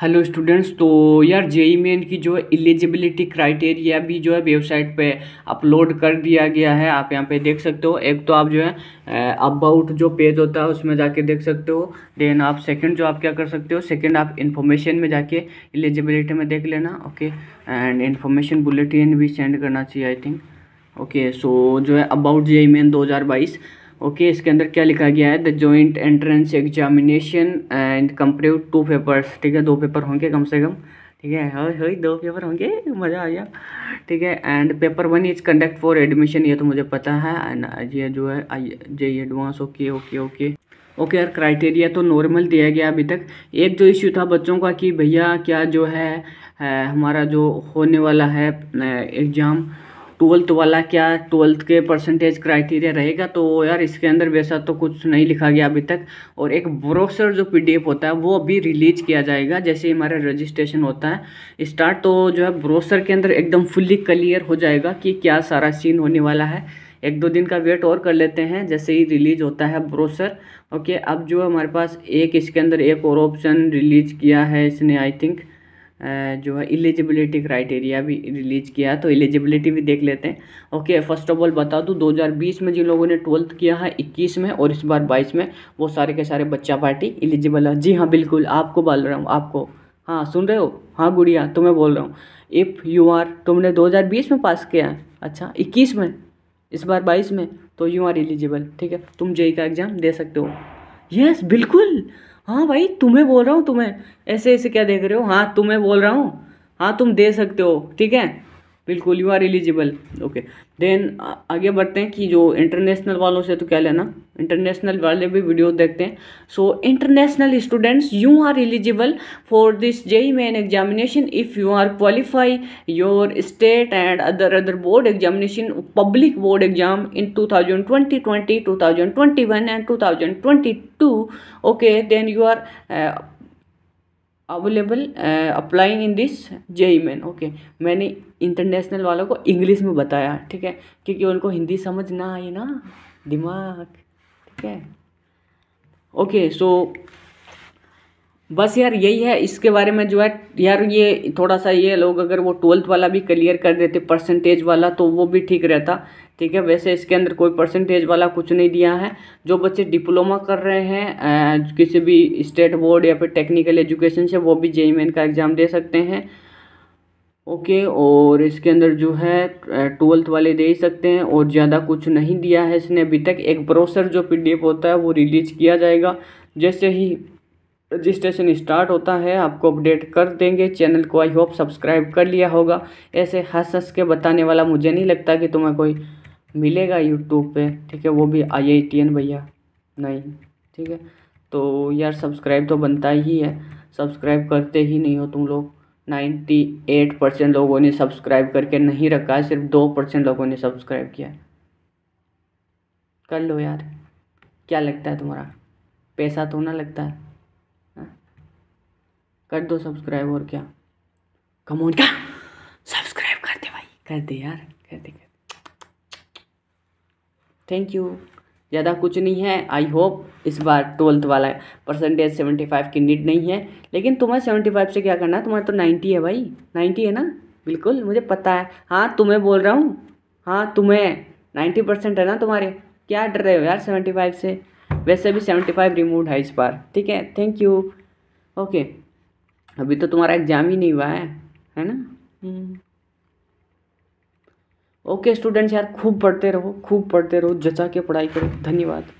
Hello students तो यार JEE main की जो एलिजिबिलिटी क्राइटेरिया भी जो है वेबसाइट पे अपलोड कर दिया गया है आप यहाँ पे देख सकते हो एक तो आप जो है अबाउट जो पेज होता है उसमें जाके देख सकते हो देन आप सेकंड जो आप क्या कर सकते हो सेकंड आप इन्फॉर्मेशन में जाके एलिजिबिलिटी में देख लेना ओके एंड इन्फॉर्मेशन बुलेटिन भी सेंड करना चाहिए आई थिंक ओके सो जो है अबाउट जेई मेन दो ओके इसके अंदर क्या लिखा गया है the joint entrance examination and compare two papers ठीक है दो पेपर होंगे कम से कम ठीक है हाँ हाई दो पेपर होंगे मज़ा आ गया ठीक है and paper one is conduct for admission ये तो मुझे पता है एंड ये जो है J advance okay okay okay okay यार क्राइटेरिया तो नॉर्मल दिया गया अभी तक एक जो इश्यू था बच्चों का कि भैया क्या जो है, है हमारा जो होने वाला है एग्ज़ाम ट्वेल्थ वाला क्या ट्वेल्थ के परसेंटेज क्राइटेरिया रहेगा तो यार इसके अंदर वैसा तो कुछ नहीं लिखा गया अभी तक और एक ब्रोसर जो पीडीएफ होता है वो अभी रिलीज किया जाएगा जैसे हमारा रजिस्ट्रेशन होता है स्टार्ट तो जो है ब्रोसर के अंदर एकदम फुल्ली क्लियर हो जाएगा कि क्या सारा सीन होने वाला है एक दो दिन का वेट और कर लेते हैं जैसे ही रिलीज होता है ब्रोसर ओके अब जो हमारे पास एक इसके अंदर एक और ऑप्शन रिलीज किया है इसने आई थिंक जो है एलिजिबिलिटी क्राइटेरिया भी रिलीज किया है तो एलिजिबिलिटी भी देख लेते हैं ओके फर्स्ट ऑफ ऑल बता दूँ 2020 में जिन लोगों ने ट्वेल्थ किया है 21 में और इस बार 22 में वो सारे के सारे बच्चा पार्टी एलिजिबल है जी हाँ बिल्कुल आपको बोल रहा हूँ आपको हाँ सुन रहे हो हाँ गुड़िया तो मैं बोल रहा हूँ इफ़ यू आर तुमने दो में पास किया है अच्छा इक्कीस में इस बार बाईस में तो यू आर एलिजिबल ठीक है तुम जेई का एग्ज़ाम दे सकते हो यस yes, बिल्कुल हाँ भाई तुम्हें बोल रहा हूँ तुम्हें ऐसे ऐसे क्या देख रहे हो हाँ तुम्हें बोल रहा हूँ हाँ तुम दे सकते हो ठीक है बिल्कुल you are eligible okay then आगे बढ़ते हैं कि जो इंटरनेशनल वालों से तो क्या लेना इंटरनेशनल वाले भी वीडियो देखते हैं so international students you are eligible for this JEE Main examination if you are qualify your state and other other board examination public board exam in two thousand twenty twenty two thousand twenty one and two thousand twenty two okay then you are available applying in this J main okay मैंने international वालों को English में बताया ठीक है क्योंकि उनको हिंदी समझ ना आई ना दिमाग ठीक है ओके सो बस यार यही है इसके बारे में जो है यार ये थोड़ा सा ये लोग अगर वो ट्वेल्थ वाला भी क्लियर कर देते परसेंटेज वाला तो वो भी ठीक रहता ठीक है वैसे इसके अंदर कोई परसेंटेज वाला कुछ नहीं दिया है जो बच्चे डिप्लोमा कर रहे हैं किसी भी स्टेट बोर्ड या फिर टेक्निकल एजुकेशन से वो भी जेई मेन का एग्ज़ाम दे सकते हैं ओके और इसके अंदर जो है ट्वेल्थ वाले दे ही सकते हैं और ज़्यादा कुछ नहीं दिया है इसने अभी तक एक ब्रोसर जो पी होता है वो रिलीज किया जाएगा जैसे ही रजिस्ट्रेशन स्टार्ट होता है आपको अपडेट कर देंगे चैनल को आई होप सब्सक्राइब कर लिया होगा ऐसे हंस हंस के बताने वाला मुझे नहीं लगता कि तुम्हें कोई मिलेगा यूट्यूब पे ठीक है वो भी आई आई टी एन भैया नहीं ठीक है तो यार सब्सक्राइब तो बनता ही है सब्सक्राइब करते ही नहीं हो तुम लोग नाइन्टी एट परसेंट लोगों ने सब्सक्राइब करके नहीं रखा है सिर्फ दो परसेंट लोगों ने सब्सक्राइब किया कर लो यार क्या लगता है तुम्हारा पैसा तो ना लगता है कर दो सब्सक्राइब और क्या ऑन क्या सब्सक्राइब कर दे भाई कर दे यार कर दे कर थैंक यू ज़्यादा कुछ नहीं है आई होप इस बार ट्वेल्थ वाला परसेंटेज सेवेंटी फाइव की नीड नहीं है लेकिन तुम्हें सेवेंटी फाइव से क्या करना है तुम्हारा तो नाइन्टी है भाई नाइन्टी है ना बिल्कुल मुझे पता है हाँ तुम्हें बोल रहा हूँ हाँ तुम्हें नाइन्टी परसेंट है ना तुम्हारे क्या डर रहे हो यार सेवेंटी फाइव से वैसे भी सेवेंटी फाइव रिमूव है इस बार ठीक है थैंक यू ओके अभी तो तुम्हारा एग्जाम ही नहीं हुआ है है ना ओके हम्म। स्टूडेंट्स यार खूब पढ़ते रहो खूब पढ़ते रहो जचा के पढ़ाई करो धन्यवाद